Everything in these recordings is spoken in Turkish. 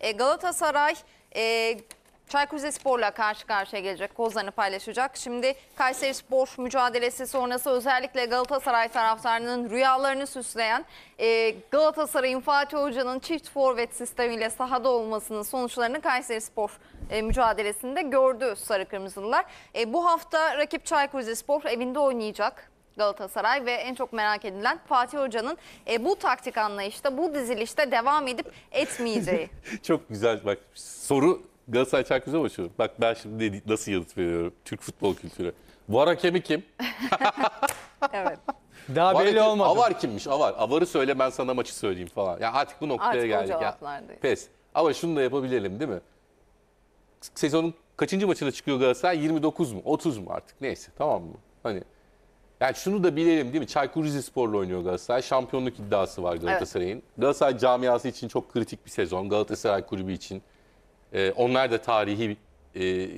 E, Galatasaray e, Çaykur Rizespor'la karşı karşıya gelecek. Kozlarını paylaşacak. Şimdi Kayseri Spor mücadelesi sonrası özellikle Galatasaray taraftarının rüyalarını süsleyen e, Galatasaray'ın Fatih Hoca'nın çift forvet sistemiyle sahada olmasının sonuçlarını Kayseri Spor e, mücadelesinde gördü Sarı Kırmızılılar. E, bu hafta rakip Çaykur Rizespor evinde oynayacak. Galatasaray ve en çok merak edilen Fatih Hoca'nın e, bu taktik anlayışta, bu dizilişte devam edip etmeyeceği. çok güzel bak soru Galatasaray Çarkı'za başlıyor. Bak ben şimdi nasıl yanıt veriyorum Türk futbol kültürü. Var hakemi kim? evet. Daha belli olmadı. Avar kimmiş? Avar. Avarı söyle ben sana maçı söyleyeyim falan. Ya artık bu noktaya artık geldik. Artık Pes. Ama şunu da yapabilelim değil mi? Sezonun kaçıncı maçına çıkıyor Galatasaray? 29 mu? 30 mu artık? Neyse tamam mı? Hani yani şunu da bilelim değil mi? Çaykur Rizespor'la oynuyor Galatasaray. Şampiyonluk iddiası var Galatasaray'ın. Evet. Galatasaray camiası için çok kritik bir sezon. Galatasaray kulübü için. Ee, onlar da tarihi e,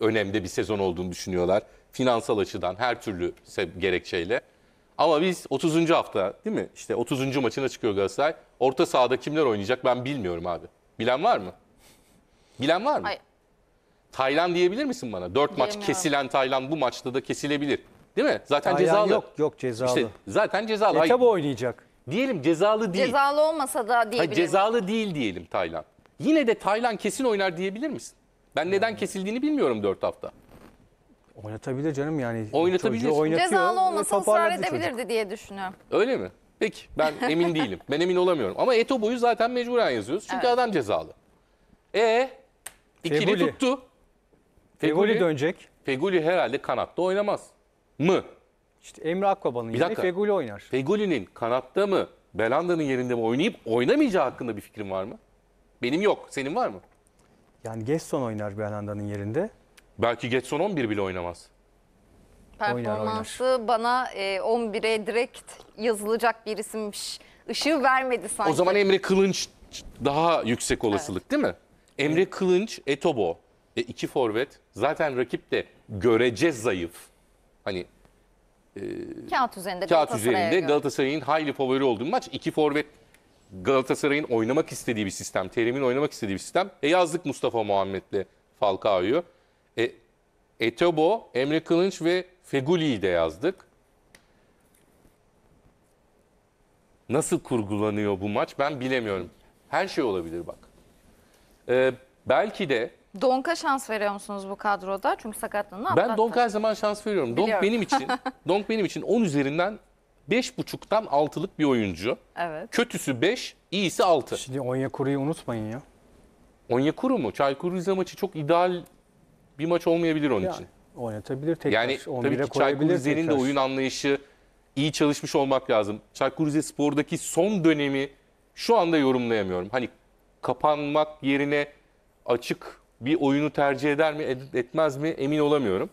önemde bir sezon olduğunu düşünüyorlar. Finansal açıdan her türlü gerekçeyle. Ama biz 30. hafta değil mi? İşte 30. maçına çıkıyor Galatasaray. Orta sahada kimler oynayacak ben bilmiyorum abi. Bilen var mı? Bilen var mı? Hayır. Taylan diyebilir misin bana? 4 maç kesilen Taylan bu maçta da kesilebilir. Değil mi? Zaten Aynen cezalı. Yok yok cezalı. İşte zaten cezalı. E, tabii oynayacak. Diyelim cezalı değil. Cezalı olmasa da diyebilirim. Hayır, cezalı değil diyelim Taylan. Yine de Taylan kesin oynar diyebilir misin? Ben neden yani. kesildiğini bilmiyorum 4 hafta. Oynatabilir canım yani. Oynatabilir. cezalı e, olmasa ısrar edebilirdi çocuk. diye düşünüyorum. Öyle mi? Peki ben emin değilim. Ben emin olamıyorum. Ama Eto boyu zaten mecburen yazıyoruz. Çünkü evet. adam cezalı. E ikili Feguli. tuttu. Feguli, Feguli dönecek. Feguli herhalde kanatta oynamaz mı? İşte Emre Akbaba'nın yerine dakika. oynar. Feguli'nin kanatta mı, Belanda'nın yerinde mi oynayıp oynamayacağı hakkında bir fikrim var mı? Benim yok. Senin var mı? Yani Gesson oynar Belanda'nın yerinde. Belki Getson 11 bile oynamaz. Performansı bana e, 11'e direkt yazılacak bir isimmiş. Işığı vermedi sanki. O zaman Emre Kılınç daha yüksek olasılık değil mi? Emre Kılınç, Etobo. E, iki forvet. Zaten rakip de görece zayıf. Hani e, kağıt üzerinde, kağıt üzerinde Galatasaray'ın hayli favori olduğu maç. iki forvet Galatasaray'ın oynamak istediği bir sistem. Terim'in oynamak istediği bir sistem. E yazdık Mustafa Muhammed'le Falcao'yu. E, Etobo, Emre Kılınç ve Feguli'yi de yazdık. Nasıl kurgulanıyor bu maç ben bilemiyorum. Her şey olabilir bak. Ee, belki de Donk'a şans veriyor musunuz bu kadroda? Çünkü sakatlığını Ben Donk'a her zaman şans veriyorum. Donk benim için Donk benim için 10 üzerinden 5.5'tan 6'lık bir oyuncu. Evet. Kötüsü 5, iyisi 6. Şimdi Onyekuru'yu unutmayın ya. Onyekuru mu? Çaykur Rize maçı çok ideal bir maç olmayabilir onun Ya, için. Oynatabilir tekrar. Yani tabii ki Çaykur koyabilir Rize'nin de oyun anlayışı iyi çalışmış olmak lazım. Çaykur Rize spordaki son dönemi şu anda yorumlayamıyorum. Hani kapanmak yerine açık bir oyunu tercih eder mi etmez mi emin olamıyorum.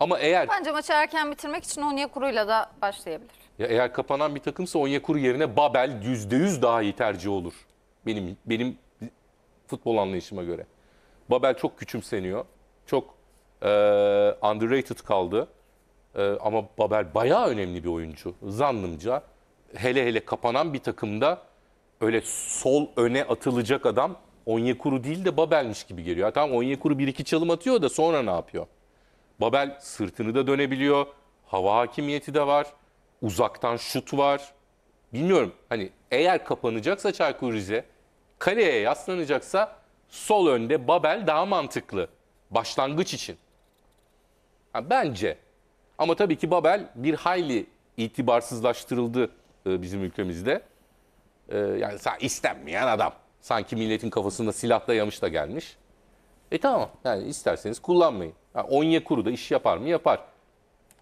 Ama eğer Bence maçı erken bitirmek için Onyekuru'yla da başlayabilir. ya eğer kapanan bir takımsa Onyekuru yerine Babel %100 daha iyi tercih olur. Benim benim futbol anlayışıma göre. Babel çok küçümseniyor. Çok eee, underrated kaldı. Eee, ama Babel bayağı önemli bir oyuncu zannımca. Hele hele kapanan bir takımda öyle sol öne atılacak adam Onyekuru değil de Babel'miş gibi geliyor. Tamam Onyekuru bir iki çalım atıyor da sonra ne yapıyor? Babel sırtını da dönebiliyor. Hava hakimiyeti de var. Uzaktan şut var. Bilmiyorum hani eğer kapanacaksa Çaykur Rize kaleye yaslanacaksa sol önde Babel daha mantıklı. Başlangıç için. Ha, bence. Ama tabii ki Babel bir hayli itibarsızlaştırıldı e, bizim ülkemizde. E, yani istenmeyen adam. Sanki milletin kafasında silah dayamış da gelmiş. E tamam yani isterseniz kullanmayın. Yani Onyekuru da iş yapar mı? Yapar.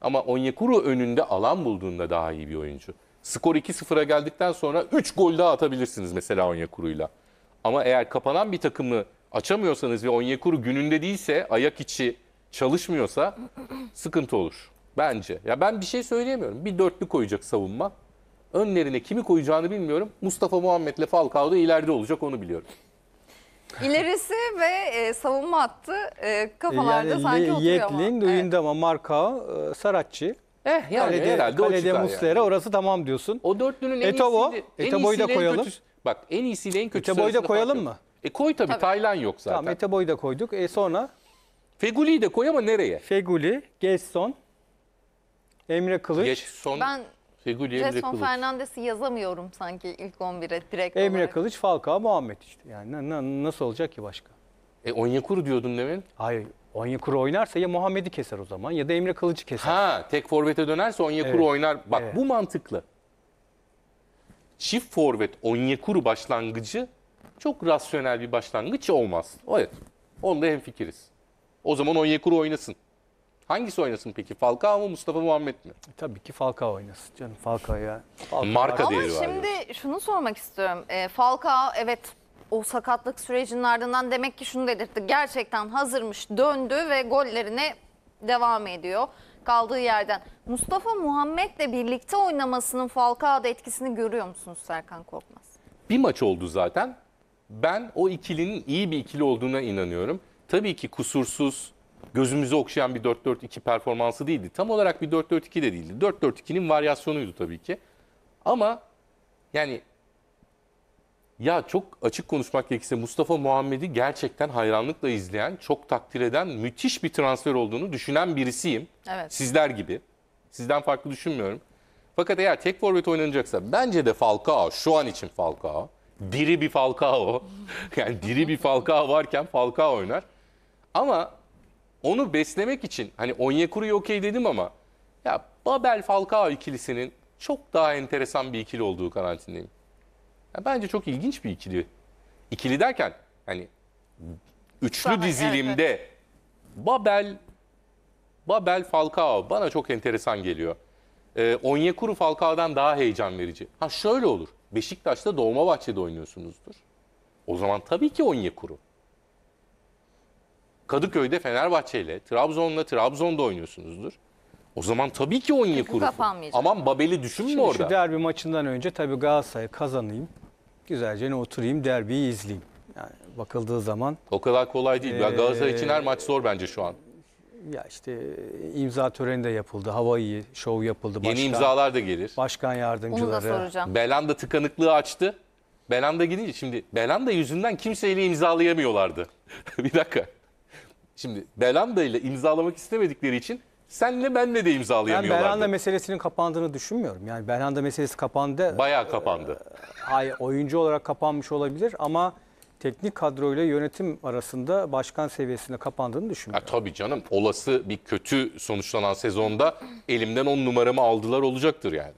Ama Onyekuru önünde alan bulduğunda daha iyi bir oyuncu. Skor 2-0'a geldikten sonra 3 gol daha atabilirsiniz mesela Onyekuru'yla. Ama eğer kapanan bir takımı açamıyorsanız ve Onyekuru gününde değilse, ayak içi çalışmıyorsa sıkıntı olur. Bence. Ya ben bir şey söyleyemiyorum. Bir dörtlü koyacak savunma önlerine kimi koyacağını bilmiyorum. Mustafa Muhammed'le Falcao da ileride olacak onu biliyorum. İlerisi ve e, savunma hattı e, kafalarda yani, sanki oturuyor Yekling, ama. Yekling, Duyundama, evet. Marka, e, Saracchi. Eh, yani kalede, herhalde kalede o Muslera yani. orası tamam diyorsun. O dörtlünün en Etobo, iyisi, e, Etobo'yu da koyalım. Kötü, bak en iyisiyle en kötüsü Etobo'yu da koyalım mı? E koy tabii, tabii. Taylan yok zaten. Tamam Etobo'yu da koyduk. E sonra? Feguli'yi de koy ama nereye? Feguli, Gesson, Emre Kılıç. Gesson. Ben Feguli, Emre Jason Kılıç. Fernandes'i yazamıyorum sanki ilk 11'e direkt Emre olarak. Kılıç, Falcao, Muhammed işte. Yani na- na- nasıl olacak ki başka? E Onyekuru diyordun demin. Hayır. Onyekuru oynarsa ya Muhammed'i keser o zaman ya da Emre Kılıç'ı keser. Ha tek forvete dönerse Onyekuru Evet. oynar. Bak Evet. bu mantıklı. Çift forvet Onyekuru başlangıcı çok rasyonel bir başlangıç olmaz. Evet. Onda hemfikiriz. O zaman Onyekuru oynasın. Hangisi oynasın peki? Falcao mu Mustafa Muhammed mi? Tabii ki Falcao oynasın canım Falcao ya. Falcao. Marka Ama değeri var. şimdi şunu sormak istiyorum. E, Falcao evet o sakatlık sürecinin ardından demek ki şunu dedirtti. Gerçekten hazırmış döndü ve gollerine devam ediyor kaldığı yerden. Mustafa Muhammed'le birlikte oynamasının Falcao'da etkisini görüyor musunuz Serkan Korkmaz? Bir maç oldu zaten. Ben o ikilinin iyi bir ikili olduğuna inanıyorum. Tabii ki kusursuz, gözümüzü okşayan bir 4-4-2 performansı değildi. Tam olarak bir 4-4-2 de değildi. 4-4-2'nin varyasyonuydu tabii ki. Ama yani ya çok açık konuşmak gerekirse Mustafa Muhammed'i gerçekten hayranlıkla izleyen, çok takdir eden, müthiş bir transfer olduğunu düşünen birisiyim. Evet. Sizler gibi. Sizden farklı düşünmüyorum. Fakat eğer tek forvet oynanacaksa bence de Falcao, şu an için Falcao, diri bir Falcao. yani diri bir Falcao varken Falcao oynar. Ama onu beslemek için hani Onyekuru'yu okey dedim ama ya Babel Falcao ikilisinin çok daha enteresan bir ikili olduğu kanaatindeyim. Ya bence çok ilginç bir ikili. İkili derken hani üçlü Zaten, dizilimde evet, Babel Babel Falcao bana çok enteresan geliyor. Ee, Onyekuru Falcao'dan daha heyecan verici. Ha şöyle olur. Beşiktaş'ta Doğma Bahçe'de oynuyorsunuzdur. O zaman tabii ki Onyekuru. Kadıköy'de Fenerbahçe ile Trabzon'la Trabzon'da oynuyorsunuzdur. O zaman tabii ki Onyekuru. Çünkü Aman Babel'i düşünme Şimdi orada. Şu derbi maçından önce tabii Galatasaray'ı kazanayım. Güzelce ne oturayım derbiyi izleyeyim. Yani bakıldığı zaman. O kadar kolay değil. Ee, Galatasaray için her maç zor bence şu an. Ya işte imza töreni de yapıldı. Hava iyi, şov yapıldı. Başkan, Yeni imzalar da gelir. Başkan yardımcıları. Onu da soracağım. Belanda tıkanıklığı açtı. Belanda gidince şimdi Belanda yüzünden kimseyle imzalayamıyorlardı. bir dakika. Şimdi Belanda ile imzalamak istemedikleri için senle benle de imzalayamıyorlardı. Ben Belanda meselesinin kapandığını düşünmüyorum. Yani Belanda meselesi kapandı. Bayağı kapandı. Ee, Ay oyuncu olarak kapanmış olabilir ama teknik kadroyla yönetim arasında başkan seviyesinde kapandığını düşünmüyorum. Ya tabii canım olası bir kötü sonuçlanan sezonda elimden 10 numaramı aldılar olacaktır yani.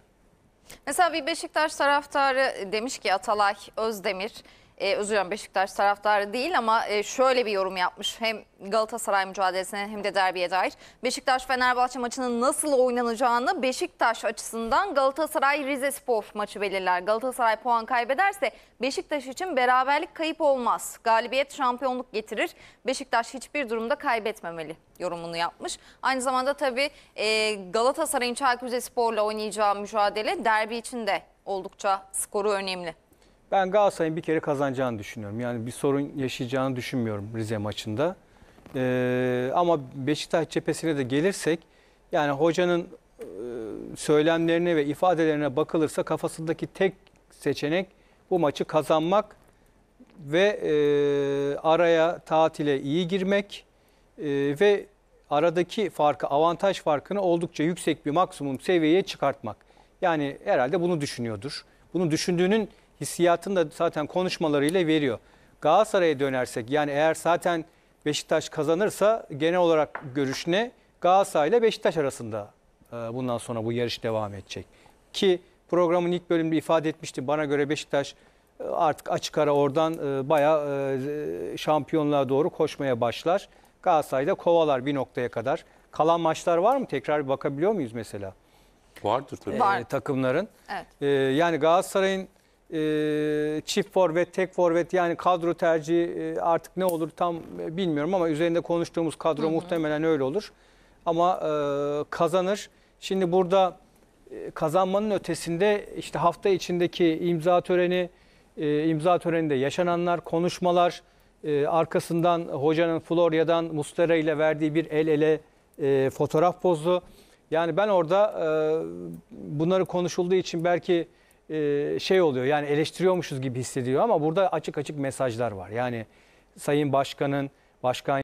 Mesela bir Beşiktaş taraftarı demiş ki Atalay Özdemir e, özür dilerim Beşiktaş taraftarı değil ama e, şöyle bir yorum yapmış. Hem Galatasaray mücadelesine hem de derbiye dair. Beşiktaş-Fenerbahçe maçının nasıl oynanacağını Beşiktaş açısından Galatasaray-Rize Spor maçı belirler. Galatasaray puan kaybederse Beşiktaş için beraberlik kayıp olmaz. Galibiyet şampiyonluk getirir. Beşiktaş hiçbir durumda kaybetmemeli yorumunu yapmış. Aynı zamanda tabii e, Galatasaray'ın Çaykur Rizespor'la oynayacağı mücadele derbi için de oldukça skoru önemli. Ben Galatasaray'ın bir kere kazanacağını düşünüyorum. Yani bir sorun yaşayacağını düşünmüyorum Rize maçında. Ee, ama Beşiktaş cephesine de gelirsek yani hocanın e, söylemlerine ve ifadelerine bakılırsa kafasındaki tek seçenek bu maçı kazanmak ve e, araya tatile iyi girmek e, ve aradaki farkı avantaj farkını oldukça yüksek bir maksimum seviyeye çıkartmak. Yani herhalde bunu düşünüyordur. Bunu düşündüğünün hissiyatını da zaten konuşmalarıyla veriyor. Galatasaray'a dönersek yani eğer zaten Beşiktaş kazanırsa genel olarak görüş ne? Galatasaray ile Beşiktaş arasında e, bundan sonra bu yarış devam edecek. Ki programın ilk bölümünde ifade etmişti. Bana göre Beşiktaş e, artık açık ara oradan e, bayağı şampiyonluğa doğru koşmaya başlar. Galatasaray'da kovalar bir noktaya kadar. Kalan maçlar var mı? Tekrar bir bakabiliyor muyuz mesela? Vardır tabii. Var. Ee, takımların. Evet. Ee, yani Galatasaray'ın e, çift forvet, tek forvet yani kadro tercihi e, artık ne olur tam e, bilmiyorum ama üzerinde konuştuğumuz kadro hı hı. muhtemelen öyle olur. Ama e, kazanır. Şimdi burada e, kazanmanın ötesinde işte hafta içindeki imza töreni, e, imza töreninde yaşananlar, konuşmalar, e, arkasından hocanın Florya'dan Mustera ile verdiği bir el ele e, fotoğraf pozu. Yani ben orada e, bunları konuşulduğu için belki e, şey oluyor yani eleştiriyormuşuz gibi hissediyor ama burada açık açık mesajlar var. Yani Sayın Başkan'ın, Başkan